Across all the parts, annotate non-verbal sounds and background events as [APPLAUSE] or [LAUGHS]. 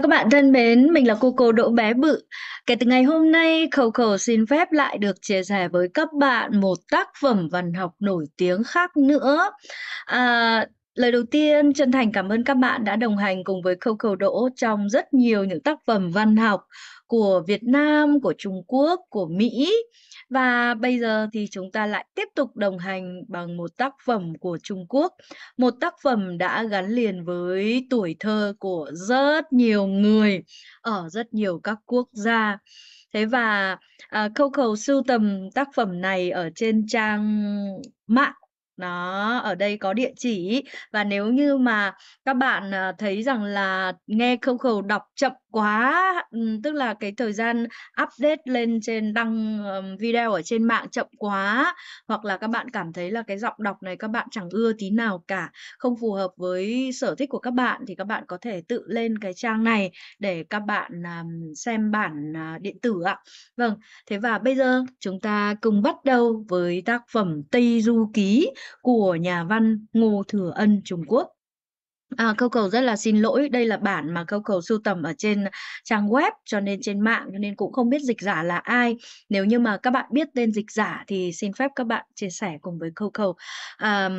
Chào các bạn thân mến, mình là cô cô Đỗ Bé Bự. Kể từ ngày hôm nay, Khẩu Khẩu xin phép lại được chia sẻ với các bạn một tác phẩm văn học nổi tiếng khác nữa. À, lời đầu tiên, chân thành cảm ơn các bạn đã đồng hành cùng với Khẩu Khẩu Đỗ trong rất nhiều những tác phẩm văn học của Việt Nam, của Trung Quốc, của Mỹ. Và bây giờ thì chúng ta lại tiếp tục đồng hành bằng một tác phẩm của Trung Quốc, một tác phẩm đã gắn liền với tuổi thơ của rất nhiều người ở rất nhiều các quốc gia. Thế và à, Câu Cầu sưu tầm tác phẩm này ở trên trang mạng nó ở đây có địa chỉ và nếu như mà các bạn à, thấy rằng là nghe khâu khẩu đọc chậm quá tức là cái thời gian update lên trên đăng, video ở trên mạng chậm quá, hoặc là các bạn cảm thấy là cái giọng đọc này các bạn chẳng ưa tí nào cả, không phù hợp với sở thích của các bạn thì các bạn có thể tự lên cái trang này để các bạn, xem bản, à, điện tử ạ. Vâng, thế và bây giờ chúng ta cùng bắt đầu với tác phẩm Tây Du Ký của nhà văn Ngô Thừa Ân, Trung Quốc. À, Câu Cầu rất là xin lỗi, đây là bản mà Câu Cầu sưu tầm ở trên trang web cho nên trên mạng cho nên cũng không biết dịch giả là ai. Nếu như mà các bạn biết tên dịch giả thì xin phép các bạn chia sẻ cùng với Câu Cầu. À,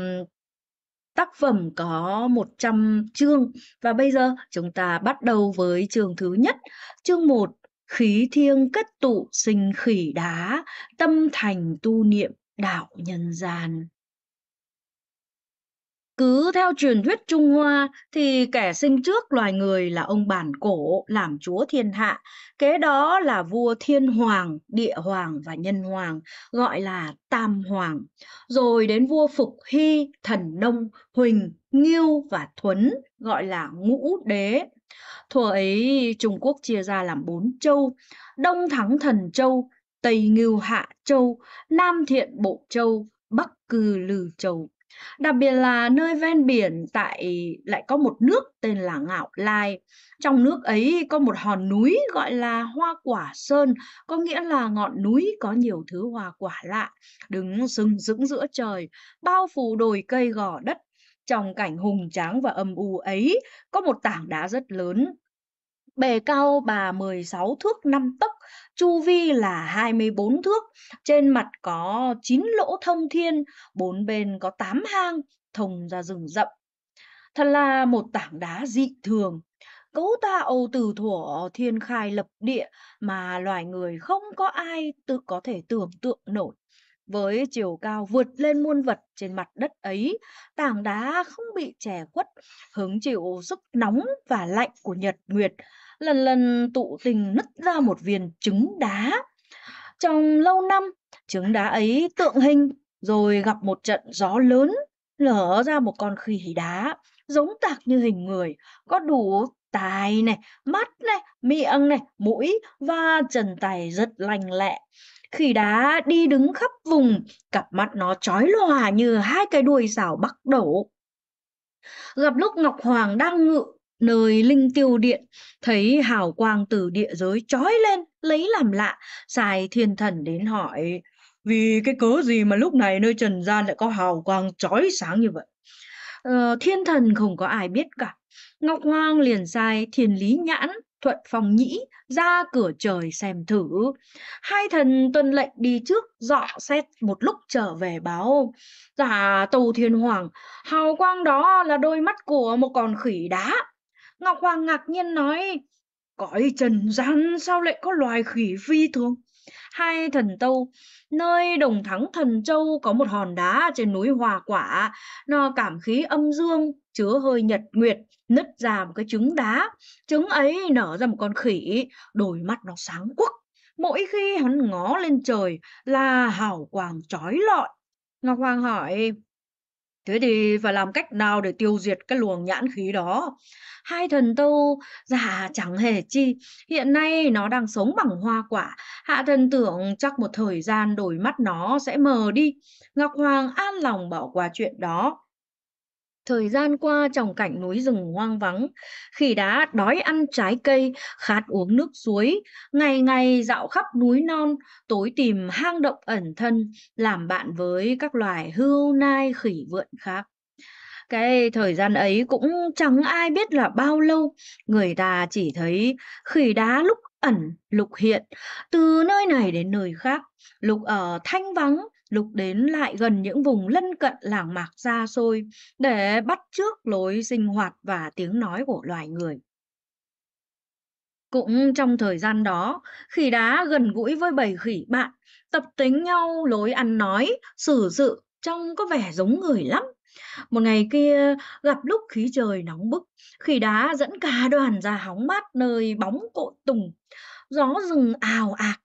tác phẩm có 100 chương và bây giờ chúng ta bắt đầu với chương thứ nhất, chương 1 khí thiêng kết tụ sinh khỉ đá, tâm thành tu niệm đạo nhân gian cứ theo truyền thuyết Trung Hoa thì kẻ sinh trước loài người là ông bản cổ làm chúa thiên hạ, kế đó là vua thiên hoàng, địa hoàng và nhân hoàng, gọi là tam hoàng. Rồi đến vua Phục Hy, Thần Đông, Huỳnh, Nghiêu và Thuấn, gọi là ngũ đế. Thuở ấy Trung Quốc chia ra làm bốn châu, Đông thắng Thần Châu, Tây Ngưu Hạ Châu, Nam Thiện Bộ Châu, Bắc Cư Lư Châu. Đặc biệt là nơi ven biển tại lại có một nước tên là Ngạo Lai. Trong nước ấy có một hòn núi gọi là Hoa Quả Sơn, có nghĩa là ngọn núi có nhiều thứ hoa quả lạ, đứng sừng sững giữa trời, bao phủ đồi cây gò đất. Trong cảnh hùng tráng và âm u ấy, có một tảng đá rất lớn, Bề cao bà 16 thước 5 tấc, chu vi là 24 thước, trên mặt có 9 lỗ thông thiên, bốn bên có 8 hang thông ra rừng rậm. Thật là một tảng đá dị thường, cấu tạo từ thuở thiên khai lập địa mà loài người không có ai tự có thể tưởng tượng nổi. Với chiều cao vượt lên muôn vật trên mặt đất ấy, tảng đá không bị chè quất hứng chịu sức nóng và lạnh của nhật nguyệt, lần lần tụ tình nứt ra một viên trứng đá. Trong lâu năm, trứng đá ấy tượng hình rồi gặp một trận gió lớn lở ra một con khỉ đá giống tạc như hình người có đủ tai này mắt này miệng này mũi và chân tay rất lành lẹ khỉ đá đi đứng khắp vùng cặp mắt nó trói lòa như hai cái đuôi xảo bắc đổ gặp lúc ngọc hoàng đang ngự nơi linh tiêu điện thấy hào quang từ địa giới trói lên lấy làm lạ xài thiên thần đến hỏi vì cái cớ gì mà lúc này nơi trần gian lại có hào quang trói sáng như vậy ờ, thiên thần không có ai biết cả ngọc hoang liền sai thiên lý nhãn thuận phòng nhĩ ra cửa trời xem thử hai thần tuân lệnh đi trước dọ xét một lúc trở về báo giả dạ, thiên hoàng hào quang đó là đôi mắt của một con khỉ đá Ngọc Hoàng ngạc nhiên nói, cõi trần gian sao lại có loài khỉ phi thường? Hai thần tâu, nơi đồng thắng thần châu có một hòn đá trên núi Hòa Quả, nó cảm khí âm dương, chứa hơi nhật nguyệt, nứt ra một cái trứng đá. Trứng ấy nở ra một con khỉ, đôi mắt nó sáng quắc. Mỗi khi hắn ngó lên trời là hào quang trói lọi. Ngọc Hoàng hỏi, Thế thì phải làm cách nào để tiêu diệt cái luồng nhãn khí đó? Hai thần tu già chẳng hề chi, hiện nay nó đang sống bằng hoa quả, hạ thần tưởng chắc một thời gian đổi mắt nó sẽ mờ đi. Ngọc Hoàng an lòng bỏ qua chuyện đó. Thời gian qua trong cảnh núi rừng hoang vắng, khỉ đá đói ăn trái cây, khát uống nước suối, ngày ngày dạo khắp núi non, tối tìm hang động ẩn thân, làm bạn với các loài hươu nai khỉ vượn khác. Cái thời gian ấy cũng chẳng ai biết là bao lâu, người ta chỉ thấy khỉ đá lúc ẩn, lục hiện, từ nơi này đến nơi khác, lục ở thanh vắng, Lục đến lại gần những vùng lân cận làng mạc xa xôi để bắt trước lối sinh hoạt và tiếng nói của loài người. Cũng trong thời gian đó, khỉ đá gần gũi với bầy khỉ bạn, tập tính nhau lối ăn nói, xử sự trông có vẻ giống người lắm. Một ngày kia gặp lúc khí trời nóng bức, khỉ đá dẫn cả đoàn ra hóng mát nơi bóng cội tùng. Gió rừng ào ạt,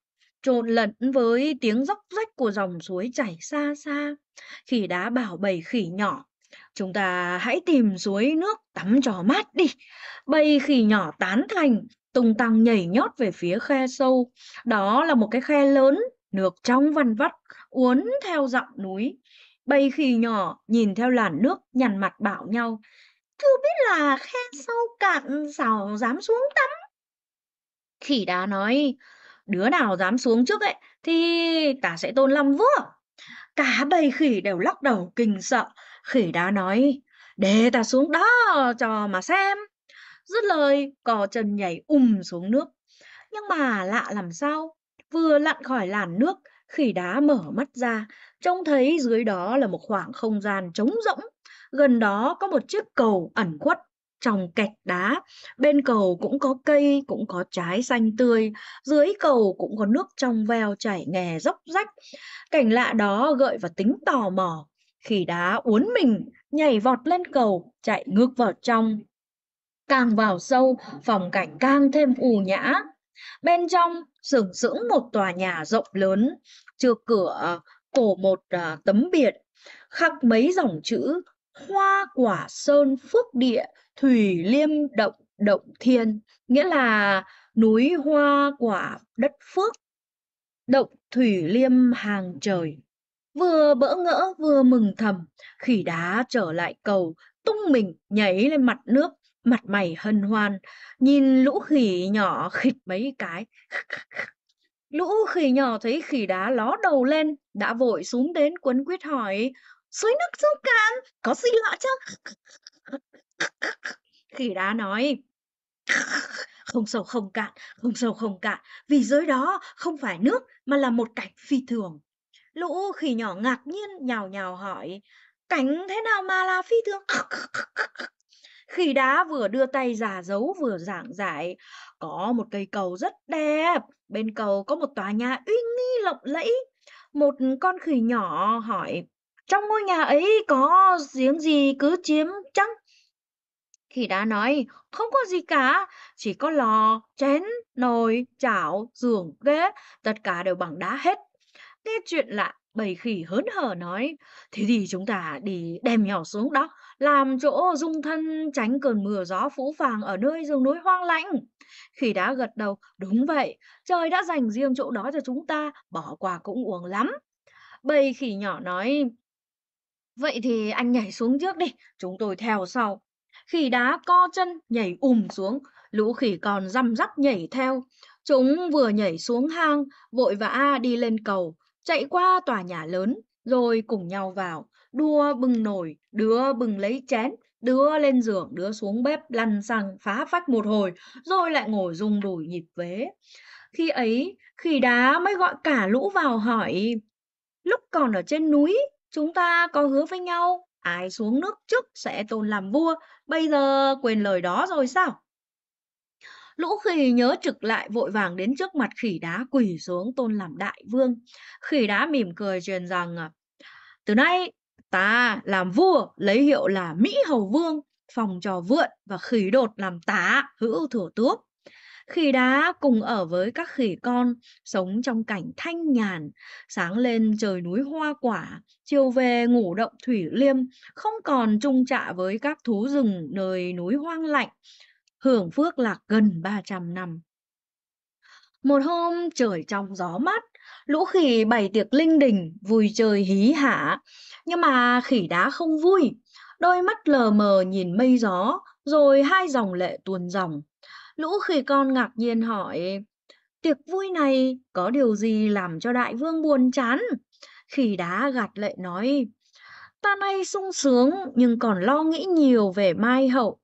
trộn lẫn với tiếng róc rách của dòng suối chảy xa xa. Khỉ đá bảo bầy khỉ nhỏ, chúng ta hãy tìm suối nước tắm cho mát đi. Bầy khỉ nhỏ tán thành, tung tăng nhảy nhót về phía khe sâu. Đó là một cái khe lớn, nước trong văn vắt, uốn theo dặm núi. Bầy khỉ nhỏ nhìn theo làn nước nhằn mặt bảo nhau, Chưa biết là khe sâu cạn, sao dám xuống tắm. Khỉ đá nói, Đứa nào dám xuống trước ấy thì ta sẽ tôn long vua. Cả bầy khỉ đều lắc đầu kinh sợ. Khỉ đá nói, để ta xuống đó cho mà xem. Dứt lời, cò chân nhảy um xuống nước. Nhưng mà lạ làm sao, vừa lặn khỏi làn nước, khỉ đá mở mắt ra, trông thấy dưới đó là một khoảng không gian trống rỗng. Gần đó có một chiếc cầu ẩn khuất tròng cạch đá bên cầu cũng có cây cũng có trái xanh tươi dưới cầu cũng có nước trong veo chảy nghè dốc rách cảnh lạ đó gợi vào tính tò mò khi đá uốn mình nhảy vọt lên cầu chạy ngược vào trong càng vào sâu phòng cảnh càng thêm ù nhã bên trong sừng sững một tòa nhà rộng lớn chưa cửa cổ một à, tấm biển khắc mấy dòng chữ hoa quả sơn phước địa thủy liêm động động thiên nghĩa là núi hoa quả đất phước động thủy liêm hàng trời vừa bỡ ngỡ vừa mừng thầm khỉ đá trở lại cầu tung mình nhảy lên mặt nước mặt mày hân hoan nhìn lũ khỉ nhỏ khịt mấy cái [LAUGHS] lũ khỉ nhỏ thấy khỉ đá ló đầu lên đã vội xuống đến quấn quýt hỏi suối nước sông Cạn có gì lạ chứ Khỉ đá nói, không sâu không cạn, không sâu không cạn, vì dưới đó không phải nước mà là một cảnh phi thường. Lũ khỉ nhỏ ngạc nhiên nhào nhào hỏi, cảnh thế nào mà là phi thường? [LAUGHS] Khỉ đá vừa đưa tay giả dấu vừa giảng giải, có một cây cầu rất đẹp, bên cầu có một tòa nhà uy nghi lộng lẫy. Một con khỉ nhỏ hỏi, trong ngôi nhà ấy có giếng gì cứ chiếm chăng? Khi đã nói, không có gì cả, chỉ có lò, chén, nồi, chảo, giường, ghế, tất cả đều bằng đá hết. Nghe chuyện lạ, bầy khỉ hớn hở nói, thế thì chúng ta đi đem nhỏ xuống đó, làm chỗ dung thân tránh cơn mưa gió phũ phàng ở nơi rừng núi hoang lạnh. Khỉ đã gật đầu, đúng vậy, trời đã dành riêng chỗ đó cho chúng ta, bỏ quà cũng uổng lắm. Bầy khỉ nhỏ nói, Vậy thì anh nhảy xuống trước đi, chúng tôi theo sau. Khỉ đá co chân nhảy ùm xuống, lũ khỉ còn răm rắp nhảy theo. Chúng vừa nhảy xuống hang, vội vã đi lên cầu, chạy qua tòa nhà lớn, rồi cùng nhau vào, đua bừng nổi đứa bừng lấy chén, đứa lên giường, đứa xuống bếp lăn xăng phá phách một hồi, rồi lại ngồi rung đùi nhịp vế. Khi ấy, khỉ đá mới gọi cả lũ vào hỏi, lúc còn ở trên núi, Chúng ta có hứa với nhau, ai xuống nước trước sẽ tôn làm vua, bây giờ quên lời đó rồi sao? Lũ khỉ nhớ trực lại vội vàng đến trước mặt khỉ đá quỳ xuống tôn làm đại vương. Khỉ đá mỉm cười truyền rằng, à, từ nay ta làm vua lấy hiệu là Mỹ Hầu Vương, phòng trò vượn và khỉ đột làm tá hữu thừa tước. Khỉ đá cùng ở với các khỉ con, sống trong cảnh thanh nhàn, sáng lên trời núi hoa quả, chiều về ngủ động thủy liêm, không còn chung trạ với các thú rừng nơi núi hoang lạnh, hưởng phước lạc gần 300 năm. Một hôm trời trong gió mát, lũ khỉ bày tiệc linh đình, vui chơi hí hả. Nhưng mà khỉ đá không vui, đôi mắt lờ mờ nhìn mây gió, rồi hai dòng lệ tuôn dòng. Lũ khỉ con ngạc nhiên hỏi, tiệc vui này có điều gì làm cho đại vương buồn chán? Khỉ đá gạt lệ nói, ta nay sung sướng nhưng còn lo nghĩ nhiều về mai hậu.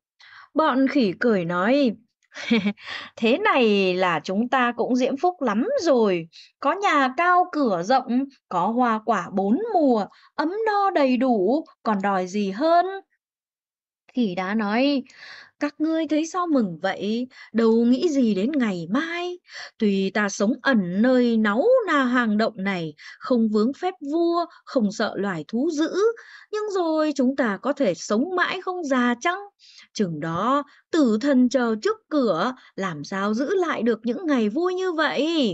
Bọn khỉ cười nói, [LAUGHS] thế này là chúng ta cũng diễm phúc lắm rồi. Có nhà cao cửa rộng, có hoa quả bốn mùa, ấm no đầy đủ, còn đòi gì hơn? Khỉ đá nói, các ngươi thấy sao mừng vậy, đâu nghĩ gì đến ngày mai. Tùy ta sống ẩn nơi náu na hàng động này, không vướng phép vua, không sợ loài thú dữ. Nhưng rồi chúng ta có thể sống mãi không già chăng? Chừng đó, tử thần chờ trước cửa, làm sao giữ lại được những ngày vui như vậy?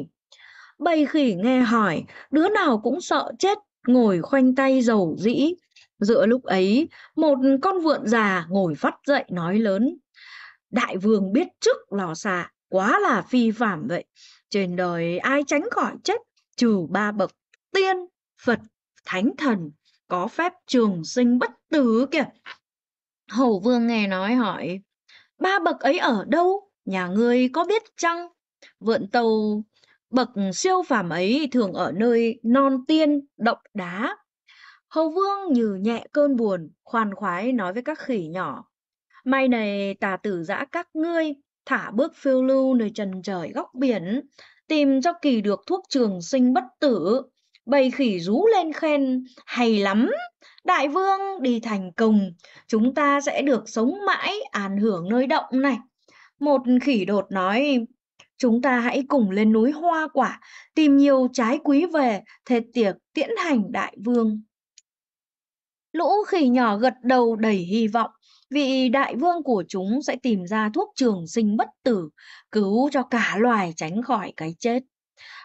Bầy khỉ nghe hỏi, đứa nào cũng sợ chết, ngồi khoanh tay dầu dĩ, Giữa lúc ấy, một con vượn già ngồi vắt dậy nói lớn. Đại vương biết trước lò xà, quá là phi phạm vậy. Trên đời ai tránh khỏi chết, trừ ba bậc tiên, Phật, Thánh Thần, có phép trường sinh bất tử kìa. Hầu vương nghe nói hỏi, ba bậc ấy ở đâu? Nhà ngươi có biết chăng? Vượn tàu bậc siêu phàm ấy thường ở nơi non tiên, động đá, Hầu vương nhừ nhẹ cơn buồn, khoan khoái nói với các khỉ nhỏ. May này tà tử dã các ngươi, thả bước phiêu lưu nơi trần trời góc biển, tìm cho kỳ được thuốc trường sinh bất tử. Bầy khỉ rú lên khen, hay lắm, đại vương đi thành công, chúng ta sẽ được sống mãi an hưởng nơi động này. Một khỉ đột nói, chúng ta hãy cùng lên núi hoa quả, tìm nhiều trái quý về, thệt tiệc tiễn hành đại vương. Lũ khỉ nhỏ gật đầu đầy hy vọng vị đại vương của chúng sẽ tìm ra thuốc trường sinh bất tử, cứu cho cả loài tránh khỏi cái chết.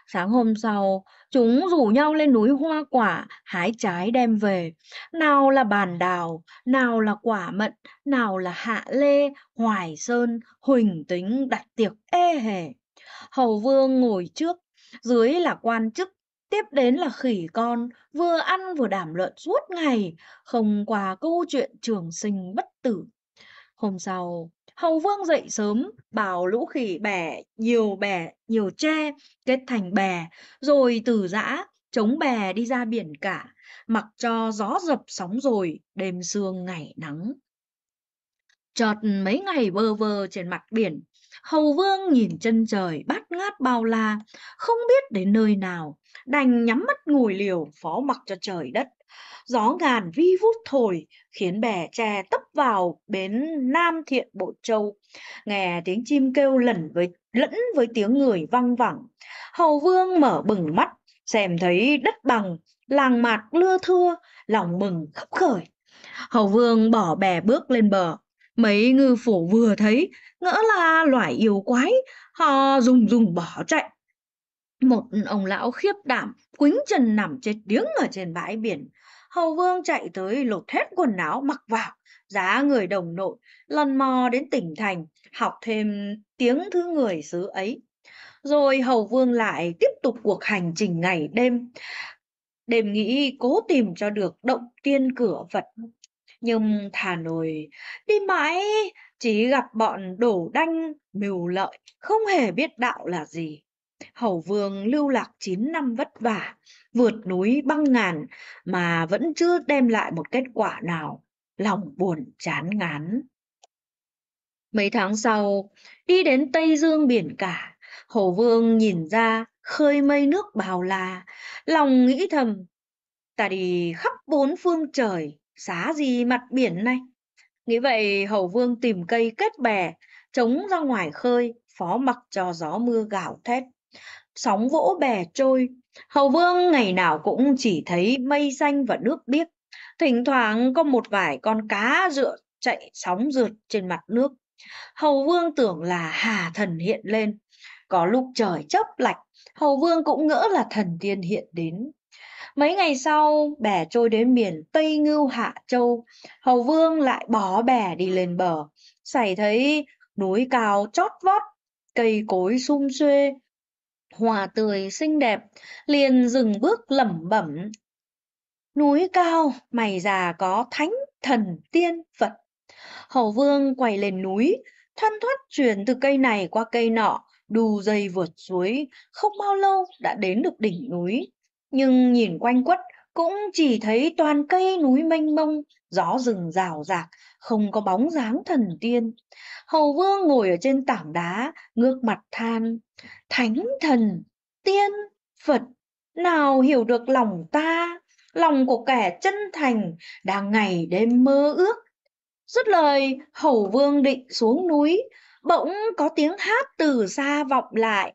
Sáng hôm sau, chúng rủ nhau lên núi hoa quả, hái trái đem về. Nào là bàn đào, nào là quả mận, nào là hạ lê, hoài sơn, huỳnh tính đặt tiệc ê hề. Hầu vương ngồi trước, dưới là quan chức Tiếp đến là khỉ con, vừa ăn vừa đàm luận suốt ngày, không qua câu chuyện trường sinh bất tử. Hôm sau, Hầu Vương dậy sớm, bảo lũ khỉ bẻ, nhiều bẻ, nhiều tre, kết thành bè, rồi từ giã, chống bè đi ra biển cả, mặc cho gió dập sóng rồi, đêm sương ngày nắng. Chợt mấy ngày vơ vơ trên mặt biển, Hầu vương nhìn chân trời bát ngát bao la, không biết đến nơi nào, đành nhắm mắt ngồi liều phó mặc cho trời đất. Gió ngàn vi vút thổi, khiến bè tre tấp vào bến Nam Thiện Bộ Châu. Nghe tiếng chim kêu lẫn với lẫn với tiếng người văng vẳng. Hầu vương mở bừng mắt, xem thấy đất bằng, làng mạc lưa thưa, lòng mừng khắp khởi. Hầu vương bỏ bè bước lên bờ, Mấy ngư phổ vừa thấy, ngỡ là loài yêu quái, họ rùng rùng bỏ chạy. Một ông lão khiếp đảm, quính chân nằm chết điếng ở trên bãi biển. Hầu vương chạy tới lột hết quần áo mặc vào, giá người đồng nội, lần mò đến tỉnh thành, học thêm tiếng thứ người xứ ấy. Rồi hầu vương lại tiếp tục cuộc hành trình ngày đêm. Đêm nghĩ cố tìm cho được động tiên cửa Phật nhưng thà nồi đi mãi chỉ gặp bọn đổ đanh mưu lợi, không hề biết đạo là gì. Hầu vương lưu lạc 9 năm vất vả, vượt núi băng ngàn mà vẫn chưa đem lại một kết quả nào, lòng buồn chán ngán. Mấy tháng sau, đi đến Tây Dương biển cả, Hổ Vương nhìn ra khơi mây nước bào la lòng nghĩ thầm, ta đi khắp bốn phương trời, xá gì mặt biển này nghĩ vậy hầu vương tìm cây kết bè chống ra ngoài khơi phó mặc cho gió mưa gào thét sóng vỗ bè trôi hầu vương ngày nào cũng chỉ thấy mây xanh và nước biếc thỉnh thoảng có một vài con cá dựa chạy sóng rượt trên mặt nước hầu vương tưởng là hà thần hiện lên có lúc trời chớp lạch hầu vương cũng ngỡ là thần tiên hiện đến Mấy ngày sau, bè trôi đến miền Tây Ngưu Hạ Châu, Hầu Vương lại bỏ bè đi lên bờ. Xảy thấy núi cao chót vót, cây cối sum xuê, hòa tươi xinh đẹp, liền dừng bước lẩm bẩm. Núi cao, mày già có thánh, thần, tiên, Phật. Hầu Vương quay lên núi, thoăn thoắt chuyển từ cây này qua cây nọ, đu dây vượt suối, không bao lâu đã đến được đỉnh núi nhưng nhìn quanh quất cũng chỉ thấy toàn cây núi mênh mông, gió rừng rào rạc, không có bóng dáng thần tiên. Hầu vương ngồi ở trên tảng đá, ngước mặt than, thánh thần, tiên, Phật, nào hiểu được lòng ta, lòng của kẻ chân thành, đang ngày đêm mơ ước. Dứt lời, hầu vương định xuống núi, bỗng có tiếng hát từ xa vọng lại,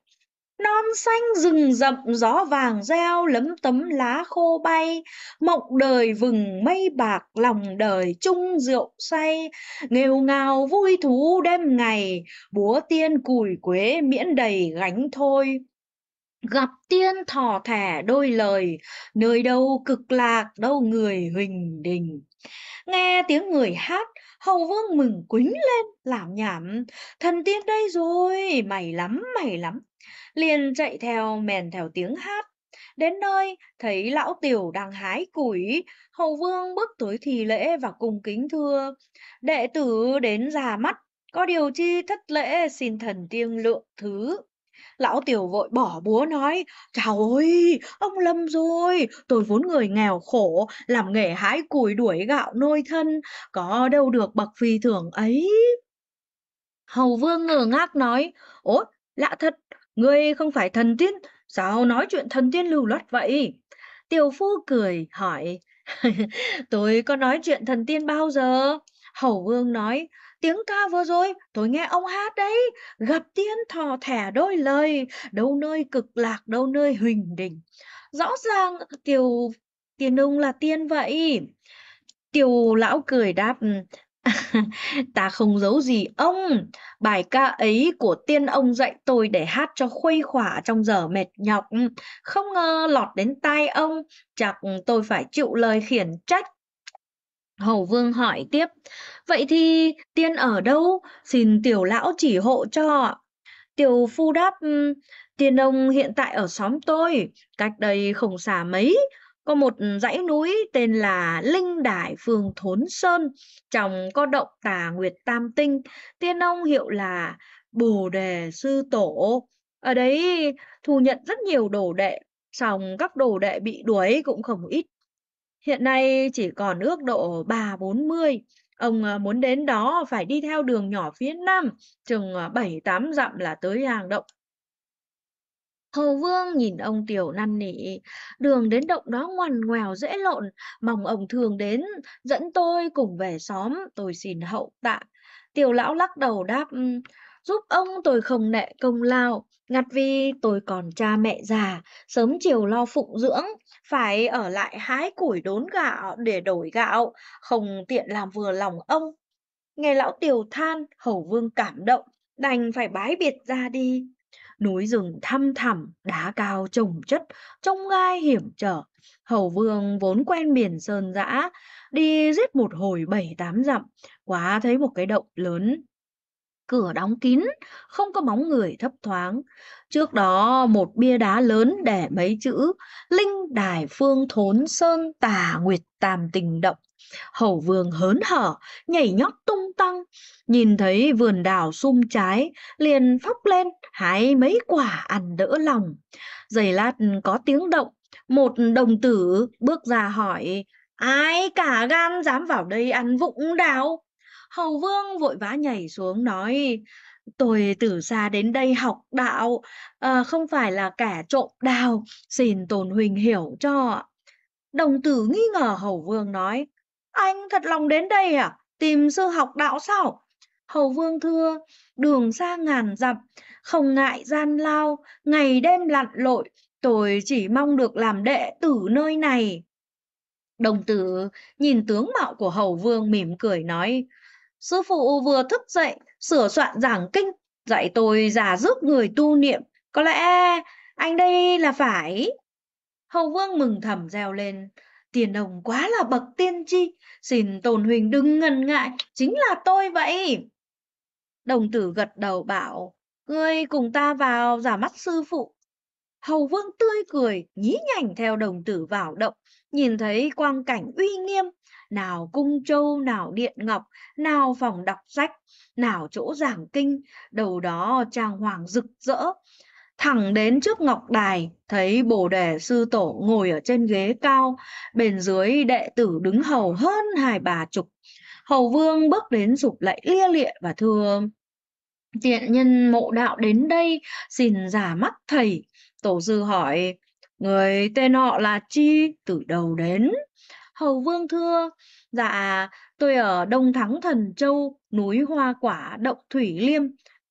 non xanh rừng rậm gió vàng reo lấm tấm lá khô bay mộng đời vừng mây bạc lòng đời chung rượu say nghêu ngào vui thú đêm ngày búa tiên cùi quế miễn đầy gánh thôi gặp tiên thỏ thẻ đôi lời nơi đâu cực lạc đâu người huỳnh đình nghe tiếng người hát, hầu vương mừng quính lên, làm nhảm, thần tiên đây rồi, mày lắm, mày lắm. Liền chạy theo, mèn theo tiếng hát. Đến nơi, thấy lão tiểu đang hái củi, hầu vương bước tới thì lễ và cung kính thưa. Đệ tử đến già mắt, có điều chi thất lễ xin thần tiên lượng thứ. Lão Tiểu vội bỏ búa nói, trời ơi, ông Lâm rồi, tôi vốn người nghèo khổ, làm nghề hái củi đuổi gạo nôi thân, có đâu được bậc phi thưởng ấy. Hầu Vương ngờ ngác nói, ố, lạ thật, ngươi không phải thần tiên, sao nói chuyện thần tiên lưu loát vậy? Tiểu Phu cười, hỏi, [LAUGHS] tôi có nói chuyện thần tiên bao giờ? Hầu Vương nói, tiếng ca vừa rồi tôi nghe ông hát đấy gặp tiên thò thẻ đôi lời đâu nơi cực lạc đâu nơi huỳnh đỉnh rõ ràng tiểu tiền ông là tiên vậy tiểu lão cười đáp ừ, [LAUGHS] ta không giấu gì ông bài ca ấy của tiên ông dạy tôi để hát cho khuây khỏa trong giờ mệt nhọc không ngờ lọt đến tai ông chắc tôi phải chịu lời khiển trách Hầu vương hỏi tiếp, vậy thì tiên ở đâu, xin tiểu lão chỉ hộ cho. Tiểu phu đáp, ừ, tiên ông hiện tại ở xóm tôi, cách đây không xa mấy, có một dãy núi tên là Linh Đài Phường Thốn Sơn, trong có động tà Nguyệt Tam Tinh, tiên ông hiệu là Bồ Đề Sư Tổ. Ở đấy thu nhận rất nhiều đồ đệ, xong các đồ đệ bị đuổi cũng không ít Hiện nay chỉ còn ước độ 30-40. Ông ờ, muốn đến đó phải đi theo đường nhỏ phía nam, chừng à, ờ, 7-8 dặm là tới hàng động. Hầu Vương nhìn ông Tiểu năn nỉ, đường đến động đó ngoằn ngoèo dễ lộn, mong ông thường đến, dẫn tôi cùng về xóm, tôi xin hậu tạ. Tiểu lão lắc đầu đáp, giúp ông tôi không nệ công lao, ngặt vì tôi còn cha mẹ già, sớm chiều lo phụng dưỡng, phải ở lại hái củi đốn gạo để đổi gạo, không tiện làm vừa lòng ông. Nghe lão tiểu than, hầu vương cảm động, đành phải bái biệt ra đi. Núi rừng thăm thẳm, đá cao trồng chất, trông gai hiểm trở. Hầu vương vốn quen miền sơn dã, đi giết một hồi bảy tám dặm, quá thấy một cái động lớn cửa đóng kín, không có bóng người thấp thoáng. Trước đó một bia đá lớn để mấy chữ Linh Đài Phương Thốn Sơn Tà Nguyệt Tàm Tình Động. Hầu vương hớn hở, nhảy nhót tung tăng, nhìn thấy vườn đào sum trái, liền phóc lên, hái mấy quả ăn đỡ lòng. Giày lát có tiếng động, một đồng tử bước ra hỏi, ai cả gan dám vào đây ăn vụng đào? Hầu vương vội vã nhảy xuống nói, tôi từ xa đến đây học đạo, à, không phải là kẻ trộm đào, xin tôn huynh hiểu cho. Đồng tử nghi ngờ hầu vương nói, anh thật lòng đến đây à, tìm sư học đạo sao? Hầu vương thưa, đường xa ngàn dặm, không ngại gian lao, ngày đêm lặn lội, tôi chỉ mong được làm đệ tử nơi này. Đồng tử nhìn tướng mạo của hầu vương mỉm cười nói, Sư phụ vừa thức dậy, sửa soạn giảng kinh, dạy tôi giả giúp người tu niệm. Có lẽ anh đây là phải. Hầu vương mừng thầm reo lên. Tiền đồng quá là bậc tiên tri, xin tôn huỳnh đừng ngần ngại, chính là tôi vậy. Đồng tử gật đầu bảo, ngươi cùng ta vào giả mắt sư phụ. Hầu vương tươi cười, nhí nhảnh theo đồng tử vào động, nhìn thấy quang cảnh uy nghiêm, nào cung châu, nào điện ngọc, nào phòng đọc sách, nào chỗ giảng kinh, đầu đó trang hoàng rực rỡ. Thẳng đến trước ngọc đài, thấy bồ đề sư tổ ngồi ở trên ghế cao, bên dưới đệ tử đứng hầu hơn hai bà chục. Hầu vương bước đến rụp lại lia lịa và thưa Tiện nhân mộ đạo đến đây xin giả mắt thầy. Tổ sư hỏi, người tên họ là chi từ đầu đến? Hầu vương thưa, dạ tôi ở Đông Thắng Thần Châu, núi Hoa Quả, Động Thủy Liêm.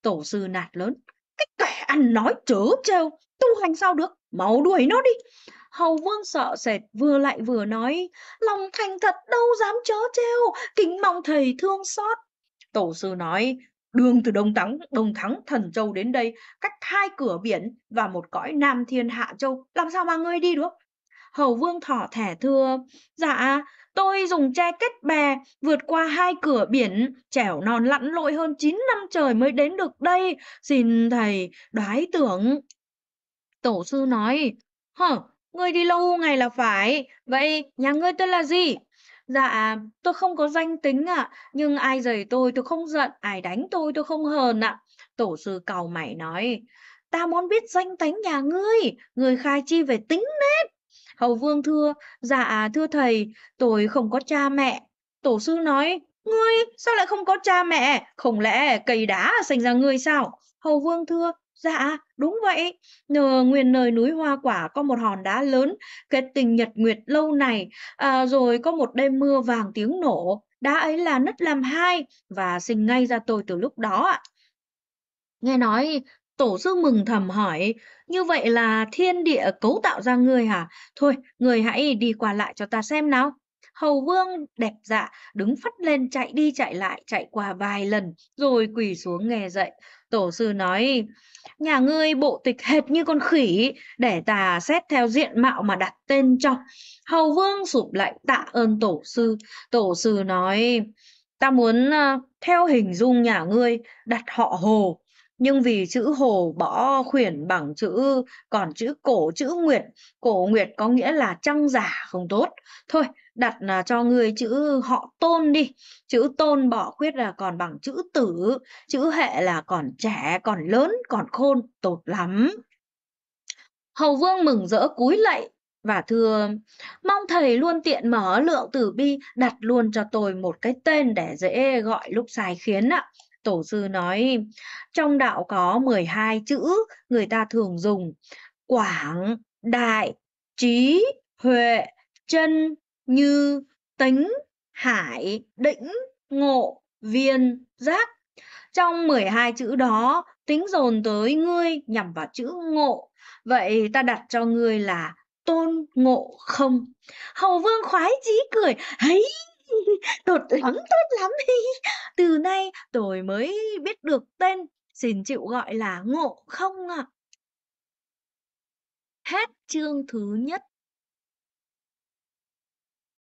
Tổ sư nạt lớn, cái kẻ ăn nói chớ trêu, tu hành sao được, mau đuổi nó đi. Hầu vương sợ sệt vừa lại vừa nói, lòng thành thật đâu dám chớ trêu, kính mong thầy thương xót. Tổ sư nói, đường từ Đông Thắng, Đông Thắng Thần Châu đến đây, cách hai cửa biển và một cõi Nam Thiên Hạ Châu, làm sao mà ngươi đi được? Hầu Vương Thỏ thẻ thưa, dạ, tôi dùng tre kết bè vượt qua hai cửa biển, trẻo non lặn lội hơn 9 năm trời mới đến được đây, xin thầy đoái tưởng. Tổ sư nói, hờ, ngươi đi lâu ngày là phải, vậy nhà ngươi tên là gì? Dạ, tôi không có danh tính ạ, à, nhưng ai giày tôi tôi không giận, ai đánh tôi tôi không hờn ạ. À. Tổ sư cầu mày nói, ta muốn biết danh tánh nhà ngươi, người khai chi về tính nết. Hầu vương thưa, dạ thưa thầy, tôi không có cha mẹ. Tổ sư nói, ngươi sao lại không có cha mẹ? Không lẽ cây đá sinh ra ngươi sao? Hầu vương thưa, dạ đúng vậy. Nờ nguyên nơi núi hoa quả có một hòn đá lớn, kết tình nhật nguyệt lâu này, à, rồi có một đêm mưa vàng tiếng nổ. Đá ấy là nứt làm hai và sinh ngay ra tôi từ lúc đó ạ. Nghe nói Tổ sư mừng thầm hỏi, như vậy là thiên địa cấu tạo ra người hả? Thôi, người hãy đi qua lại cho ta xem nào. Hầu vương đẹp dạ, đứng phát lên chạy đi chạy lại, chạy qua vài lần, rồi quỳ xuống nghe dậy. Tổ sư nói, nhà ngươi bộ tịch hệt như con khỉ, để ta xét theo diện mạo mà đặt tên cho. Hầu vương sụp lại tạ ơn tổ sư. Tổ sư nói, ta muốn ờ, theo hình dung nhà ngươi đặt họ hồ nhưng vì chữ hồ bỏ khuyển bằng chữ còn chữ cổ chữ nguyệt cổ nguyệt có nghĩa là trăng giả không tốt thôi đặt là cho người chữ họ tôn đi chữ tôn bỏ khuyết là còn bằng chữ tử chữ hệ là còn trẻ còn lớn còn khôn tốt lắm hầu vương mừng rỡ cúi lạy và thưa mong thầy luôn tiện mở lượng tử bi đặt luôn cho tôi một cái tên để dễ gọi lúc sai khiến ạ Tổ sư nói, trong đạo có 12 chữ người ta thường dùng, quảng, đại, trí, huệ, chân, như, tính, hải, đỉnh ngộ, viên, giác. Trong 12 chữ đó, tính dồn tới ngươi nhằm vào chữ ngộ. Vậy ta đặt cho ngươi là tôn ngộ không. Hầu vương khoái chí cười, hấy [LAUGHS] Tốt lắm, tốt lắm! [LAUGHS] Từ nay tôi mới biết được tên, xin chịu gọi là Ngộ Không ạ. Hết chương thứ nhất.